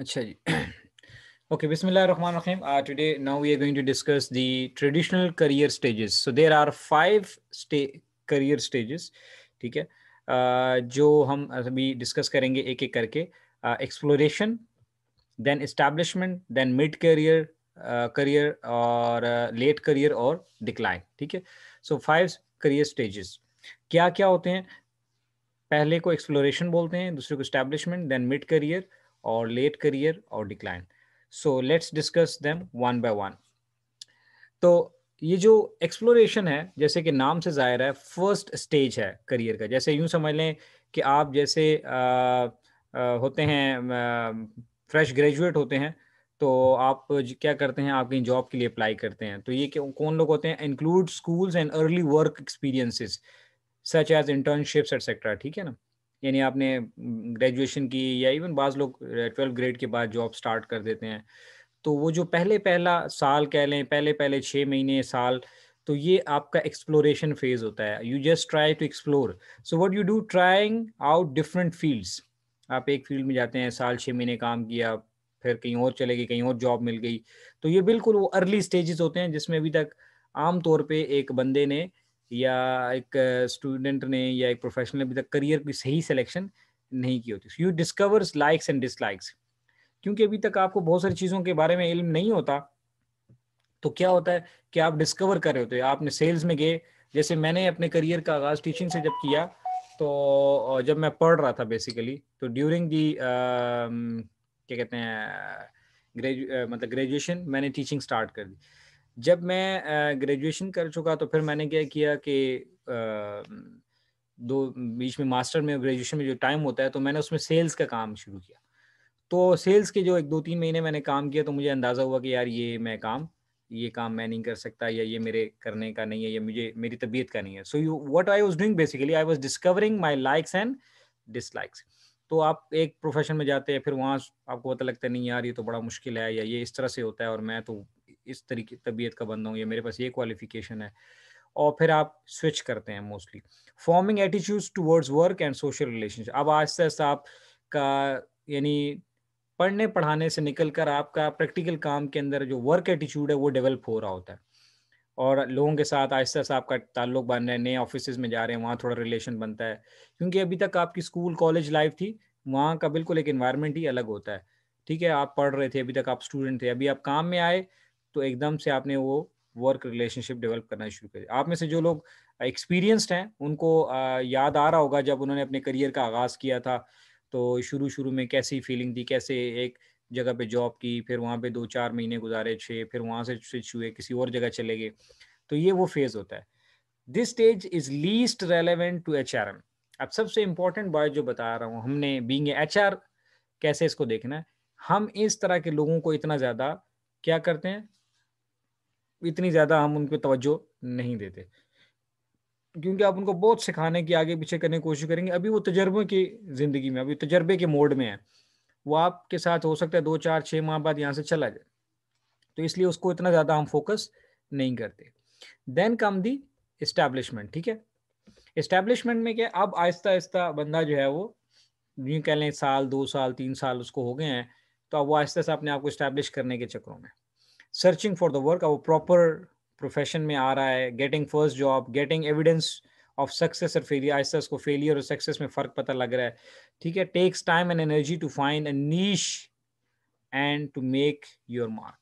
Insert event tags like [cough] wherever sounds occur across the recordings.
अच्छा जी okay Bismillah रहीम Rahim. Uh, today, now we are going to discuss the career stages stages. So there are five sta- ठीक है uh, जो हम अभी डिस्कस करेंगे एक एक करके exploration then establishment then mid career career और लेट uh, करियर और डिक्लाइन ठीक है सो फाइव करियर स्टेजेस क्या क्या होते हैं पहले को एक्सप्लोरेशन बोलते हैं दूसरे को establishment then mid career or late career or decline so let's discuss them one by one तो ये जो एक्सप्लोरेशन है जैसे कि नाम से जाहिर है फर्स्ट स्टेज है करियर का जैसे यूं समझ लें कि आप जैसे आ, आ, होते हैं फ्रेश ग्रेजुएट होते हैं तो आप क्या करते हैं आपकी जॉब के लिए अप्लाई करते हैं तो ये कौन लोग होते हैं include schools and early work experiences such as internships etcetera ठीक है ना यानी आपने ग्रेजुएशन की या इवन बाज़ लोग ट्वेल्थ ग्रेड के बाद जॉब स्टार्ट कर देते हैं तो वो जो पहले पहला साल कह लें पहले पहले छः महीने साल तो ये आपका एक्सप्लोरेशन फेज होता है you just try to explore so what you do trying out different fields आप एक फील्ड में जाते हैं साल छः महीने काम किया फिर कहीं और चले गए कहीं और जॉब मिल गई तो ये बिल्कुल वो अर्ली स्टेजेस होते हैं जिसमें अभी तक आम तौर पे एक बंदे ने या एक स्टूडेंट ने या एक प्रोफेशनल ने अभी तक करियर की सही सिलेक्शन नहीं की होती you discovers likes and dislikes क्योंकि अभी तक आपको बहुत सारी चीज़ों के बारे में इल्म नहीं होता तो क्या होता है कि आप डिस्कवर कर रहे होते आपने सेल्स में गए जैसे मैंने अपने करियर का आगाज़ टीचिंग से जब किया तो जब मैं पढ़ रहा था बेसिकली तो ड्यूरिंग दी क्या कहते हैं ग्रेजु मतलब ग्रेजुएशन मैंने टीचिंग स्टार्ट कर दी जब मैं ग्रेजुएशन कर चुका तो फिर मैंने क्या किया कि दो बीच में मास्टर में ग्रेजुएशन में जो टाइम होता है तो मैंने उसमें सेल्स का काम शुरू किया तो सेल्स के जो एक दो तीन महीने मैंने काम किया तो मुझे अंदाज़ा हुआ कि यार ये मैं काम ये काम मैं नहीं कर सकता या ये मेरे करने का नहीं है या मुझे मेरी तबीयत का नहीं है so you what I was doing basically I was discovering my likes and dislikes तो आप एक प्रोफेशन में जाते हैं फिर वहाँ आपको पता लगता है नहीं यार ये तो बड़ा मुश्किल है या ये इस तरह से होता है और मैं तो इस तरीके तबीयत का बंदा हूँ या मेरे पास ये क्वालिफिकेशन है और फिर आप स्विच करते हैं mostly forming attitudes towards work and social relationship अब आस्ते आस्ते आपका यानी पढ़ने पढ़ाने से निकल कर आपका प्रैक्टिकल काम के अंदर जो वर्क एटीट्यूड है वो डेवलप हो रहा होता है और लोगों के साथ आहिस्ता आहिस्ता आपका ताल्लुक बन रहा है नए ऑफिस में जा रहे हैं वहाँ थोड़ा रिलेशन बनता है क्योंकि अभी तक आपकी स्कूल कॉलेज लाइफ थी वहाँ का बिल्कुल एक इन्वायरमेंट ही अलग होता है ठीक है आप पढ़ रहे थे अभी तक आप स्टूडेंट थे अभी आप काम में आए तो एकदम से आपने वो वर्क रिलेशनशिप डेवलप करना शुरू कर आप में से जो लोग एक्सपीरियंस्ड हैं उनको याद आ रहा होगा जब उन्होंने अपने करियर का आगाज़ किया था तो शुरू शुरू में कैसी फीलिंग थी कैसे एक जगह पे जॉब की फिर वहाँ पे दो चार महीने गुजारे छः फिर वहाँ से स्विच हुए किसी और जगह चले गए तो ये वो फेज़ होता है this stage is least relevant to H R M अब सबसे इंपॉर्टेंट बात जो बता रहा हूँ हमने बींग एच आर कैसे इसको देखना है हम इस तरह के लोगों को इतना ज़्यादा क्या करते हैं इतनी ज़्यादा हम उनको तवज्जो नहीं देते क्योंकि आप उनको बहुत सिखाने की आगे पीछे करने की कोशिश करेंगे अभी वो तजर्बे की ज़िंदगी में अभी तजर्बे के मोड में है वो आपके साथ हो सकता है दो चार छः माह बाद यहाँ से चला जाए तो इसलिए उसको इतना ज़्यादा हम फोकस नहीं करते देन कम दी इस्टेब्लिशमेंट ठीक है इस्टेब्लिशमेंट में क्या अब आहिस्ता आहिस्ता बंदा जो है वो यूँ कह लें साल दो साल तीन साल उसको हो गए हैं तो अब वो आहिस्ता आहिस्ता अपने आप को इस्टेब्लिश करने के चक्रों में सर्चिंग फॉर द वर्क अब वो प्रॉपर प्रोफेशन में आ रहा है getting first job getting evidence of success और फेलियर आहिस्ता उसको फेलियर और सक्सेस में फ़र्क पता लग रहा है ठीक है takes time and energy to find a niche and to make your mark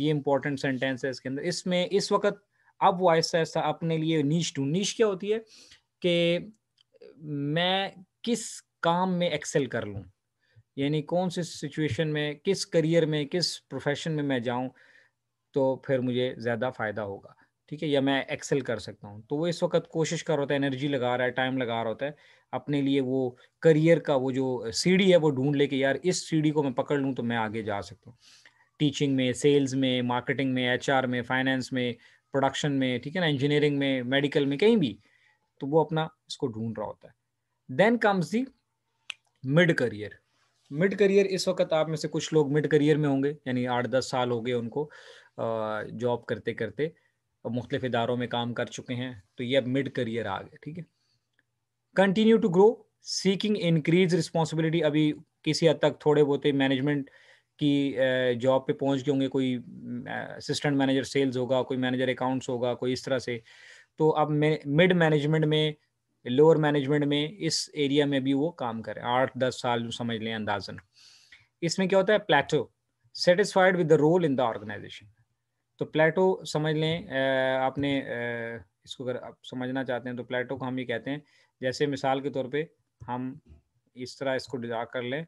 ये इंपॉर्टेंट सेंटेंस है इसके अंदर इसमें इस वक्त अब वो आहिस्ता आहिस्ता अपने लिए नीच टू नीच क्या होती है कि मैं किस काम में एक्सेल कर लूँ यानी कौन से सिचुएशन में किस करियर में किस प्रोफेशन में मैं जाऊँ तो फिर मुझे ज़्यादा फ़ायदा होगा ठीक है या मैं एक्सेल कर सकता हूँ तो वो इस वक्त कोशिश कर रहा होता है एनर्जी लगा रहा है टाइम लगा रहा होता है अपने लिए वो करियर का वो जो सीढ़ी है वो ढूंढ लेके यार इस सीढ़ी को मैं पकड़ लूँ तो मैं आगे जा सकता हूँ टीचिंग में सेल्स में मार्केटिंग में एच में फाइनेंस में प्रोडक्शन में ठीक है ना इंजीनियरिंग में मेडिकल में कहीं भी तो वो अपना इसको ढूंढ रहा होता है then comes the mid career mid career इस वक्त आप में से कुछ लोग मिड करियर में होंगे यानी आठ दस साल हो गए उनको जॉब करते करते मुख्तलिफ इदारों में काम कर चुके हैं तो ये अब मिड करियर आ गए ठीक है continue to grow seeking increase responsibility अभी किसी हद तक थोड़े बहुत मैनेजमेंट की जॉब पे पहुंच गए होंगे कोई असिस्टेंट मैनेजर सेल्स होगा कोई मैनेजर अकाउंट्स होगा कोई इस तरह से तो अब मिड मैनेजमेंट में लोअर मैनेजमेंट में इस एरिया में भी वो काम करें आठ दस साल समझ लें अंदाजन इसमें क्या होता है plateau satisfied with the role in the organization तो प्लेटो समझ लें आपने इसको अगर आप समझना चाहते हैं तो प्लेटो को हम ये कहते हैं जैसे मिसाल के तौर पे हम इस तरह इसको डिजा कर लें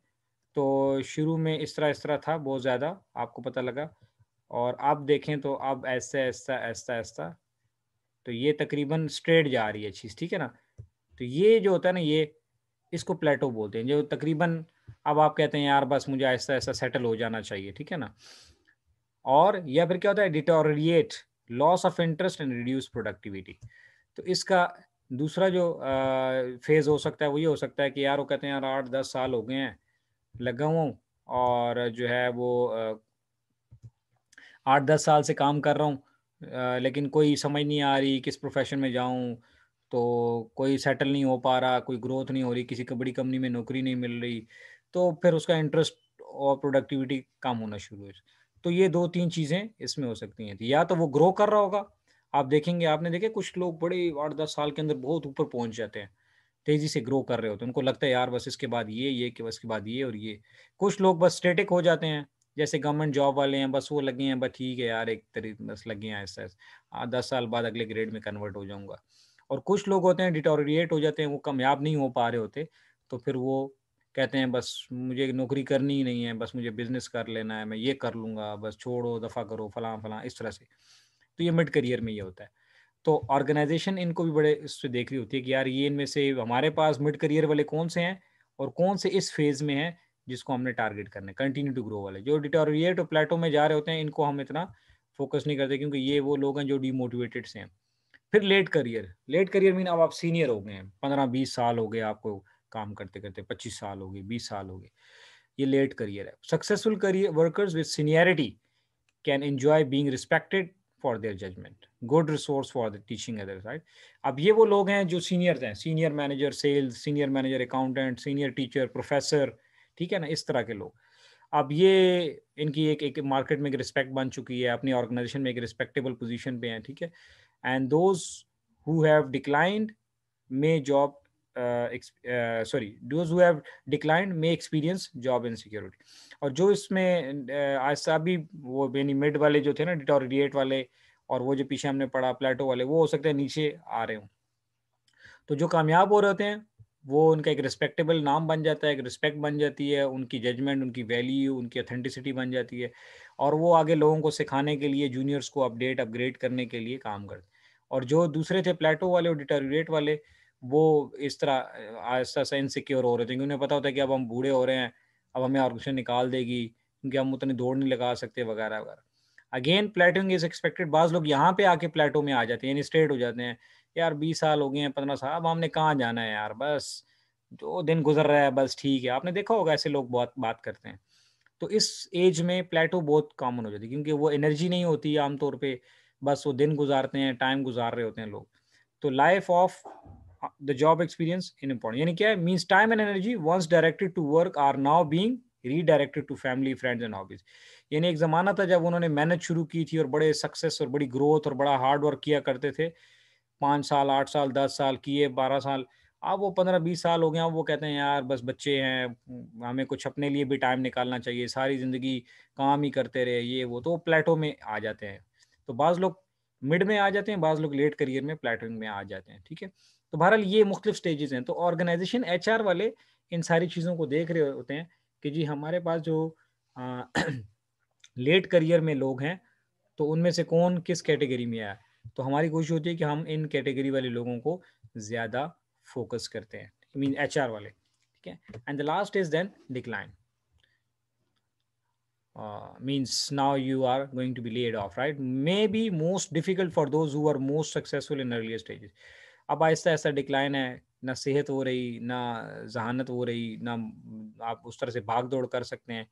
तो शुरू में इस तरह इस तरह था बहुत ज़्यादा आपको पता लगा और आप देखें तो अब ऐसा ऐसा ऐसा ऐसा तो ये तकरीबन स्ट्रेट जा रही है चीज़ ठीक है ना तो ये जो होता है ना ये इसको प्लेटो बोलते हैं जो तकरीबन अब आप कहते हैं यार बस मुझे ऐसा ऐसा सेटल हो जाना चाहिए ठीक है ना और या फिर क्या होता है deteriorate loss of interest and reduce productivity तो इसका दूसरा जो फेज़ हो सकता है वो ये हो सकता है कि यार वो कहते हैं यार आठ दस साल हो गए हैं लगा हुआ और जो है वो आठ दस साल से काम कर रहा हूँ लेकिन कोई समझ नहीं आ रही किस प्रोफेशन में जाऊँ तो कोई सेटल नहीं हो पा रहा कोई ग्रोथ नहीं हो रही किसी बड़ी कंपनी में नौकरी नहीं मिल रही तो फिर उसका इंटरेस्ट और प्रोडक्टिविटी कम होना शुरू हो तो ये दो तीन चीज़ें इसमें हो सकती हैं या तो वो ग्रो कर रहा होगा आप देखेंगे आपने देखे कुछ लोग बड़े आठ दस साल के अंदर बहुत ऊपर पहुंच जाते हैं तेज़ी से ग्रो कर रहे होते हैं उनको लगता है यार बस इसके बाद ये ये कि बस इसके बाद ये और ये कुछ लोग बस स्टेटिक हो जाते हैं जैसे गवर्नमेंट जॉब वाले हैं बस वो लगे हैं बस ठीक है यार एक तरीके बस लगे हैं ऐसा ऐसा हाँ, दस साल बाद अगले ग्रेड में कन्वर्ट हो जाऊंगा और कुछ लोग होते हैं डिटोरिएट हो जाते हैं वो कामयाब नहीं हो पा रहे होते तो फिर वो कहते हैं बस मुझे नौकरी करनी ही नहीं है बस मुझे बिजनेस कर लेना है मैं ये कर लूंगा बस छोड़ो दफ़ा करो फलां फलां इस तरह से तो ये मिड करियर में ये होता है तो ऑर्गेनाइजेशन इनको भी बड़े इससे देख रही होती है कि यार ये इनमें से हमारे पास मिड करियर वाले कौन से हैं और कौन से इस फेज़ में हैं जिसको हमने टारगेट करना है कंटिन्यू टू ग्रो वाले जो डिटोरिएट और प्लेटो में जा रहे होते हैं इनको हम इतना फोकस नहीं करते क्योंकि ये वो लोग हैं जो डीमोटिवेटेड से हैं फिर late career late career mean अब आप सीनियर हो गए हैं पंद्रह बीस साल हो गए आपको काम करते करते पच्चीस साल हो गए बीस साल हो गए ये लेट करियर है successful career workers with seniority can enjoy being respected for their judgment good resource for the teaching other right अब ये वो लोग हैं जो सीनियर्स हैं senior manager sales senior manager accountant senior teacher professor ठीक है ना इस तरह के लोग अब ये इनकी एक एक मार्केट में एक रिस्पेक्ट बन चुकी है अपनी ऑर्गेनाइजेशन में एक रिस्पेक्टेबल पोजीशन पे हैं ठीक है and those who have declined may job sorry those who have declined may experience job insecurity और जो इसमें uh, आज अभी वो बेनी मिड वाले जो थे ना डिटोरिएट वाले और वो जो पीछे हमने पढ़ा प्लेटो वाले वो हो सकते हैं नीचे आ रहे हों तो जो कामयाब हो रहे होते हैं वो उनका एक रिस्पेक्टेबल नाम बन जाता है एक रिस्पेक्ट बन जाती है उनकी जजमेंट उनकी वैल्यू उनकी अथेंटिसिटी बन जाती है और वो आगे लोगों को सिखाने के लिए जूनियर्स को अपडेट अपग्रेड करने के लिए काम करते हैं और जो दूसरे थे प्लेटो वाले और डिटोरिएट वाले वो इस तरह आहिस्ता आहिस्ता इनसिक्योर हो रहे थे क्योंकि उन्हें पता होता है कि अब हम बूढ़े हो रहे हैं अब हमें ऑर्गेनाइजेशन निकाल देगी क्योंकि हम उतनी दौड़ नहीं लगा सकते वगैरह वगैरह अगेन प्लेटिंग इज एक्सपेक्टेड बाज लोग यहाँ पे आके प्लेटो में आ जाते हैं यानी स्ट्रेट हो जाते हैं यार बीस साल हो गए हैं पंद्रह साल अब हमने कहाँ जाना है यार बस जो दिन गुजर रहा है बस ठीक है आपने देखा होगा ऐसे लोग बहुत बात करते हैं तो इस एज में प्लेटो बहुत कॉमन हो जाती है क्योंकि वो एनर्जी नहीं होती आमतौर पर बस वो दिन गुजारते हैं टाइम गुजार रहे होते हैं लोग तो life of the job experience in important यानी क्या है means time and energy once directed to work are now being directed to family friends and hobbies यानी एक ज़माना था जब उन्होंने मेहनत शुरू की थी और बड़े सक्सेस और बड़ी ग्रोथ और बड़ा हार्ड वर्क किया करते थे पाँच साल आठ साल दस साल किए बारह साल अब वो पंद्रह बीस साल हो गया वो कहते हैं यार बस बच्चे हैं हमें कुछ अपने लिए भी टाइम निकालना चाहिए सारी ज़िंदगी काम ही करते रहे ये वो तो प्लेटो में आ जाते हैं तो बाज़ लोग मिड में आ जाते हैं बाज़ लोग लेट करियर में प्लेटरिंग में आ जाते हैं ठीक है तो बहरहाल ये मुख्तु स्टेजेस हैं तो ऑर्गेनाइजेशन एच वाले इन सारी चीज़ों को देख रहे होते हैं कि जी हमारे पास जो आ, [clears throat] लेट करियर में लोग हैं तो उनमें से कौन किस कैटेगरी में आया तो हमारी कोशिश होती है कि हम इन कैटेगरी वाले लोगों को ज़्यादा फोकस करते हैं मीन एच वाले ठीक है and the last is then decline Uh, means now you are going to be laid off, right? Maybe most difficult for those who are most successful in earlier stages. अब ऐसा ऐसा decline है ना सेहत हो रही ना जहानत हो रही ना आप उस तरह से भाग दौड़ कर सकते हैं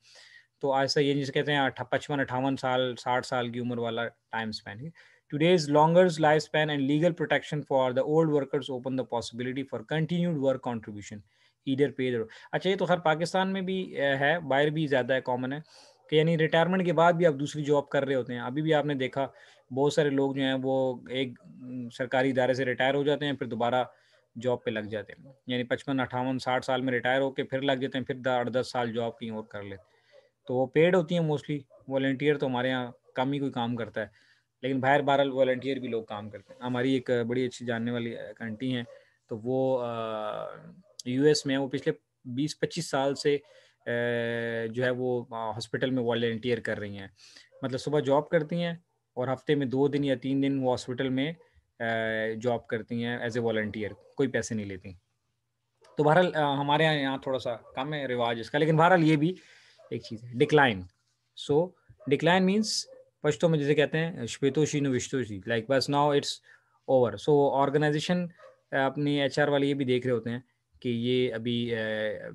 तो ऐसा ये जिसे कहते हैं पचपन अठावन साल साठ साल की उम्र वाला time span today's longer's life span and legal protection for the old workers open the possibility for continued work contribution ईडर पे अच्छा ये तो हर पाकिस्तान में भी है बाहर भी ज्यादा है कॉमन है कि यानी रिटायरमेंट के बाद भी आप दूसरी जॉब कर रहे होते हैं अभी भी आपने देखा बहुत सारे लोग जो हैं वो एक सरकारी इदारे से रिटायर हो जाते हैं फिर दोबारा जॉब पे लग जाते हैं यानी पचपन अट्ठावन साठ साल में रिटायर होकर फिर लग जाते हैं फिर आठ दस साल जॉब कहीं और कर लेते तो वो पेड होती हैं मोस्टली वॉल्टियर तो हमारे यहाँ कम ही कोई काम करता है लेकिन बाहर बहर वॉल्टियर भी लोग काम करते हैं हमारी एक बड़ी अच्छी जानने वाली कंट्री हैं तो वो यूएस में वो पिछले बीस पच्चीस साल से जो है वो हॉस्पिटल में वॉल्टियर कर रही हैं मतलब सुबह जॉब करती हैं और हफ्ते में दो दिन या तीन दिन वो हॉस्पिटल में जॉब करती हैं एज ए वॉल्टियर कोई पैसे नहीं लेती तो बहरहाल हमारे यहाँ यहाँ थोड़ा सा कम है रिवाज इसका लेकिन बहरहाल ये भी एक चीज़ है decline so decline means Pashto में जैसे कहते हैं श्वेतोशी नविश्तोशी लाइक बस now it's over so organization अपनी एच वाले ये भी देख रहे होते हैं कि ये अभी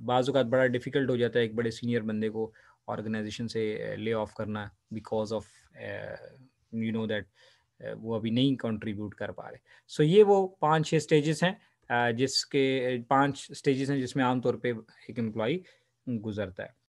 बाजूकात बड़ा डिफ़िकल्ट हो जाता है एक बड़े सीनियर बंदे को ऑर्गेनाइजेशन से ले ऑफ करना because of you know that वो अभी नहीं कंट्रीब्यूट कर पा रहे सो so ये वो पांच छह स्टेजेस हैं जिसके पांच स्टेजेस हैं जिसमें आमतौर पे एक एम्प्लॉय गुजरता है